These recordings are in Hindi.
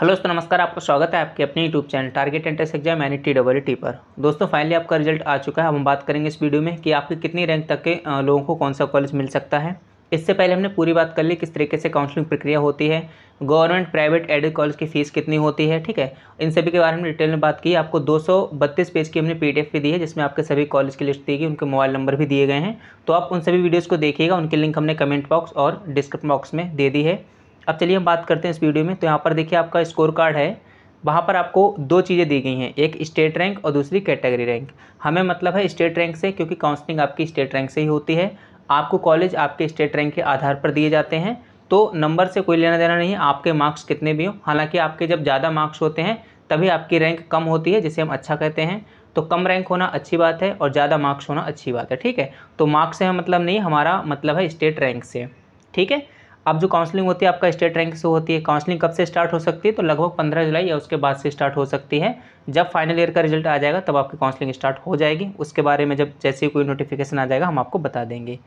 हेलो दोस्तों नमस्कार आपका स्वागत है आपके अपने YouTube channel target entrance exam यानी टी डब्ल्यू टी पर दोस्तों फाइनली आपका रिजल्ट आ चुका है हम बात करेंगे इस वीडियो में कि आपके कितनी रैंक तक के लोगों को कौन सा कॉलेज मिल सकता है इससे पहले हमने पूरी बात कर ली किस तरीके से काउंसलिंग प्रक्रिया होती है गवर्नमेंट प्राइवेट एडेड कॉलेज की फ़ीस कितनी होती है ठीक है इन सभी के बारे में डिटेल में बात की आपको दो पेज की हमने पी भी दी है जिसमें आपके सभी कॉलेज की लिस्ट दी गई उनके मोबाइल नंबर भी दिए गए हैं तो आप उन सभी वीडियोज़ को देखिएगा उनके लिंक हमने कमेंट बॉक्स और डिस्क्रिप्ट बॉक्स में दे दी है अब चलिए हम बात करते हैं इस वीडियो में तो यहाँ पर देखिए आपका स्कोर कार्ड है वहाँ पर आपको दो चीज़ें दी गई हैं एक स्टेट रैंक और दूसरी कैटेगरी रैंक हमें मतलब है स्टेट रैंक से क्योंकि काउंसलिंग आपकी स्टेट रैंक से ही होती है आपको कॉलेज आपके स्टेट रैंक के आधार पर दिए जाते हैं तो नंबर से कोई लेना देना नहीं है आपके मार्क्स कितने भी हों हालांकि आपके जब ज़्यादा मार्क्स होते हैं तभी आपकी रैंक कम होती है जिसे हम अच्छा कहते हैं तो कम रैंक होना अच्छी बात है और ज़्यादा मार्क्स होना अच्छी बात है ठीक है तो मार्क्स से मतलब नहीं हमारा मतलब है स्टेट रैंक से ठीक है अब जो काउंसलिंग होती है आपका स्टेट रैंक से होती है काउंसलिंग कब से स्टार्ट हो सकती है तो लगभग पंद्रह जुलाई या उसके बाद से स्टार्ट हो सकती है जब फाइनल ईयर का रिजल्ट आ जाएगा तब आपकी काउंसलिंग स्टार्ट हो जाएगी उसके बारे में जब जैसे कोई नोटिफिकेशन आ जाएगा हम आपको बता देंगे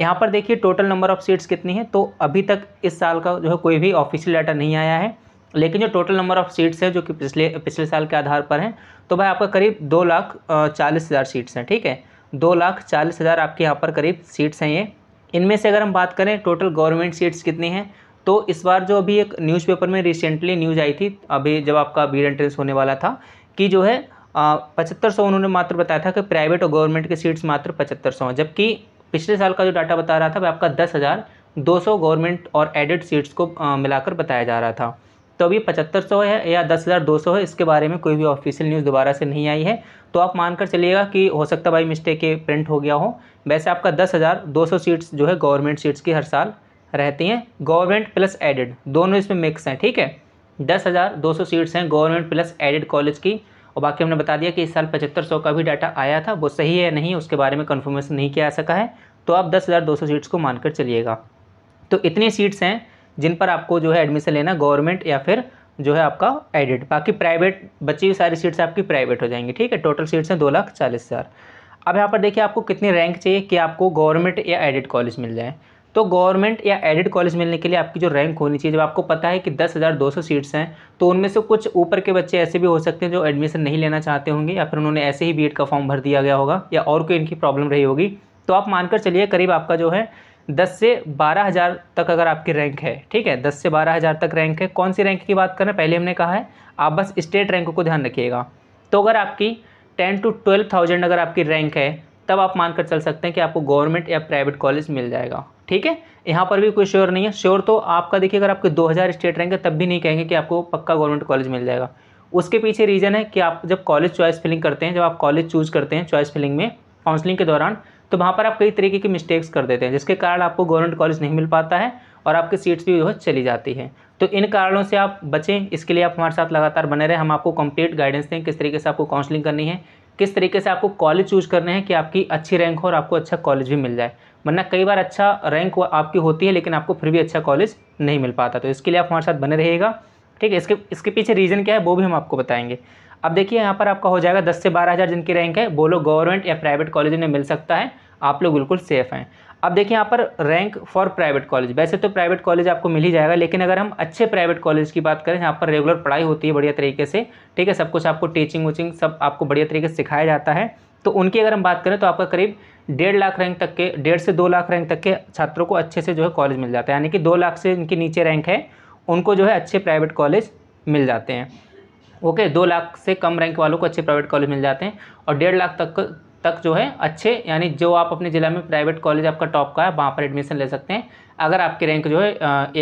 यहाँ पर देखिए टोटल नंबर ऑफ़ सीट्स कितनी है तो अभी तक इस साल का जो है कोई भी ऑफिशियल डाटा नहीं आया है लेकिन जो टोटल नंबर ऑफ़ सीट्स हैं जो कि पिछले पिछले साल के आधार पर हैं तो भाई आपका करीब दो लाख चालीस हज़ार सीट्स हैं ठीक है दो लाख चालीस हज़ार आपके यहाँ पर करीब सीट्स हैं ये इनमें से अगर हम बात करें टोटल गवर्नमेंट सीट्स कितनी हैं तो इस बार जो अभी एक न्यूज़पेपर में रिसेंटली न्यूज़ आई थी अभी जब आपका बी एंट्रेंस होने वाला था कि जो है पचहत्तर सौ उन्होंने मात्र बताया था कि प्राइवेट और गवर्नमेंट के सीट्स मात्र पचहत्तर सौ हैं जबकि पिछले साल का जो डाटा बता रहा था वह आपका दस हज़ार दो सौ गवर्नमेंट और एडेड सीट्स को मिलाकर बताया जा रहा था तो अभी पचहत्तर सौ है या दस हज़ार दो सौ है इसके बारे में कोई भी ऑफिशियल न्यूज़ दोबारा से नहीं आई है तो आप मानकर चलिएगा कि हो सकता भाई मिस्टेक के प्रिंट हो गया हो वैसे आपका दस हज़ार दो सौ सीट्स जो है गवर्नमेंट सीट्स की हर साल रहती हैं गवर्नमेंट प्लस एडेड दोनों इसमें मिक्स हैं ठीक है दस हज़ार दो सौ सीट्स हैं गवर्नमेंट प्लस एडेड कॉलेज की और बाकी हमने बता दिया कि इस साल पचहत्तर सौ का भी डाटा आया था वो सही है नहीं उसके बारे में कन्फर्मेशन नहीं किया जा सका है तो आप दस हज़ार दो सौ सीट्स को मानकर चलिएगा तो इतनी सीट्स हैं जिन पर आपको जो है एडमिशन लेना गवर्नमेंट या फिर जो है आपका एडिड बाकी प्राइवेट बची हुई सारी सीट्स आपकी प्राइवेट हो जाएंगी ठीक है टोटल सीट्स हैं दो लाख चालीस हज़ार अब यहाँ पर देखिए आपको कितनी रैंक चाहिए कि आपको गवर्नमेंट या एडिड कॉलेज मिल जाए तो गवर्नमेंट या एडिड कॉलेज मिलने के लिए आपकी जो रैंक होनी चाहिए जब आपको पता है कि दस हज़ार दो सौ सीट्स हैं तो उनमें से कुछ ऊपर के बच्चे ऐसे भी हो सकते हैं जो एडमिशन नहीं लेना चाहते होंगे या फिर उन्होंने ऐसे ही बी का फॉर्म भर दिया गया होगा या और कोई इनकी प्रॉब्लम रही होगी तो आप मानकर चलिए करीब आपका जो है दस से बारह हज़ार तक अगर आपकी रैंक है ठीक है दस से बारह हज़ार तक रैंक है कौन सी रैंक की बात करें पहले हमने कहा है आप बस स्टेट रैंक को ध्यान रखिएगा तो अगर आपकी टेन टू ट्वेल्व थाउजेंड अगर आपकी रैंक है तब आप मानकर चल सकते हैं कि आपको गवर्नमेंट या प्राइवेट कॉलेज मिल जाएगा ठीक है यहाँ पर भी कोई श्योर नहीं है श्योर तो आपका देखिए अगर आपके दो स्टेट रैंक है तब भी नहीं कहेंगे कि आपको पक्का गवर्नमेंट कॉलेज मिल जाएगा उसके पीछे रीज़न है कि आप जब कॉलेज चॉइस फिलिंग करते हैं जब आप कॉलेज चूज़ करते हैं चॉइस फिलिंग में काउंसलिंग के दौरान तो वहाँ पर आप कई तरीके की मिस्टेक्स कर देते हैं जिसके कारण आपको गवर्नमेंट कॉलेज नहीं मिल पाता है और आपकी सीट्स भी जो है चली जाती है तो इन कारणों से आप बचें इसके लिए आप हमारे साथ लगातार बने रहें हम आपको कंप्लीट गाइडेंस दें किस तरीके से आपको काउंसलिंग करनी है किस तरीके से आपको कॉलेज चूज करने हैं कि आपकी अच्छी रैंक हो और आपको अच्छा कॉलेज भी मिल जाए वरना कई बार अच्छा रैंक आपकी होती है लेकिन आपको फिर भी अच्छा कॉलेज नहीं मिल पाता तो इसके लिए आप हमारे साथ बने रहिएगा ठीक है इसके इसके पीछे रीज़न क्या है वो भी हम आपको बताएंगे अब देखिए यहाँ पर आपका हो जाएगा दस से बारह हज़ार जिनकी रैंक है बोलो गवर्नमेंट या प्राइवेट कॉलेज में मिल सकता है आप लोग बिल्कुल सेफ़ हैं अब देखिए यहाँ पर रैंक फॉर प्राइवेट कॉलेज वैसे तो प्राइवेट कॉलेज आपको मिल ही जाएगा लेकिन अगर हम अच्छे प्राइवेट कॉलेज की बात करें जहाँ पर रेगुलर पढ़ाई होती है बढ़िया तरीके से ठीक है सब कुछ आपको टीचिंग वोचिंग सब आपको बढ़िया तरीके से सिखाया जाता है तो उनकी अगर हम बात करें तो आपका करीब डेढ़ लाख रैंक तक के डेढ़ से दो लाख रैंक तक के छात्रों को अच्छे से जो है कॉलेज मिल जाता है यानी कि दो लाख से इनके नीचे रैंक है उनको जो है अच्छे प्राइवेट कॉलेज मिल जाते हैं ओके दो लाख से कम रैंक वालों को अच्छे प्राइवेट कॉलेज मिल जाते हैं और डेढ़ लाख तक तक जो है अच्छे यानी जो आप अपने ज़िला में प्राइवेट कॉलेज आपका टॉप का है वहाँ पर एडमिशन ले सकते हैं अगर आपकी रैंक जो है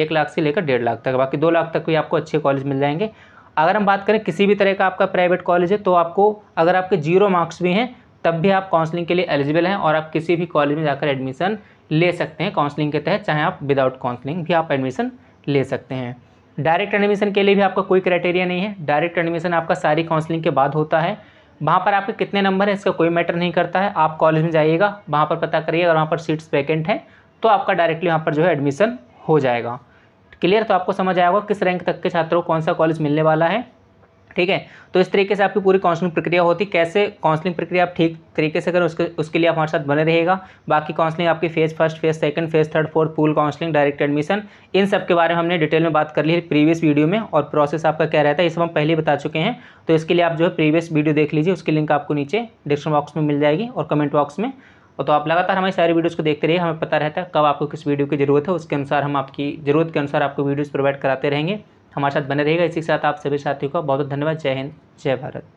एक लाख से लेकर डेढ़ लाख तक बाकी दो लाख तक भी आपको अच्छे कॉलेज मिल जाएंगे अगर हम बात करें किसी भी तरह का आपका प्राइवेट कॉलेज है तो आपको अगर आपके जीरो मार्क्स भी हैं तब भी आप काउंसलिंग के लिए एलिजिबल हैं और आप किसी भी कॉलेज में जाकर एडमिशन ले सकते हैं काउंसलिंग के तहत चाहे आप विदाउट काउंसलिंग भी आप एडमिशन ले सकते हैं डायरेक्ट एडमिशन के लिए भी आपका कोई क्राइटेरिया नहीं है डायरेक्ट एडमिशन आपका सारी काउंसलिंग के बाद होता है वहाँ पर आपके कितने नंबर हैं इसका कोई मैटर नहीं करता है आप कॉलेज में जाइएगा वहाँ पर पता करिए अगर वहाँ पर सीट्स वैकेंट हैं तो आपका डायरेक्टली वहाँ पर जो है एडमिशन हो जाएगा क्लियर तो आपको समझ आएगा किस रैंक तक के छात्रों को कौन सा कॉलेज मिलने वाला है ठीक है तो इस तरीके से आपकी पूरी काउंसलिंग प्रक्रिया होती कैसे काउंसलिंग प्रक्रिया आप ठीक तरीके से करें उसके उसके लिए आप हमारे साथ बने रहेगा बाकी काउंसलिंग आपकी phase first phase second phase third fourth pool counselling direct admission इन सब के बारे में हमने डिटेल में बात कर ली है प्रीवियस वीडियो में और प्रोसेस आपका क्या रहता है इसमें हम पहले बता चुके हैं तो इसके लिए आप जो है प्रीवियस वीडियो देख लीजिए उसकी लिंक आपको नीचे डिस्क्रिप्शन बॉक्स में मिल जाएगी और कमेंट बॉक्स में और तो आप लगातार हमारी सारी वीडियोस को देखते रहिए हमें पता रहता है कब आपको किस वीडियो की ज़रूरत है उसके अनुसार हम आपकी ज़रूरत के अनुसार आपको वीडियोस प्रोवाइड कराते रहेंगे हमारे साथ बने रहेगा इसी के साथ आप सभी साथियों का बहुत बहुत धन्यवाद जय हिंद जय भारत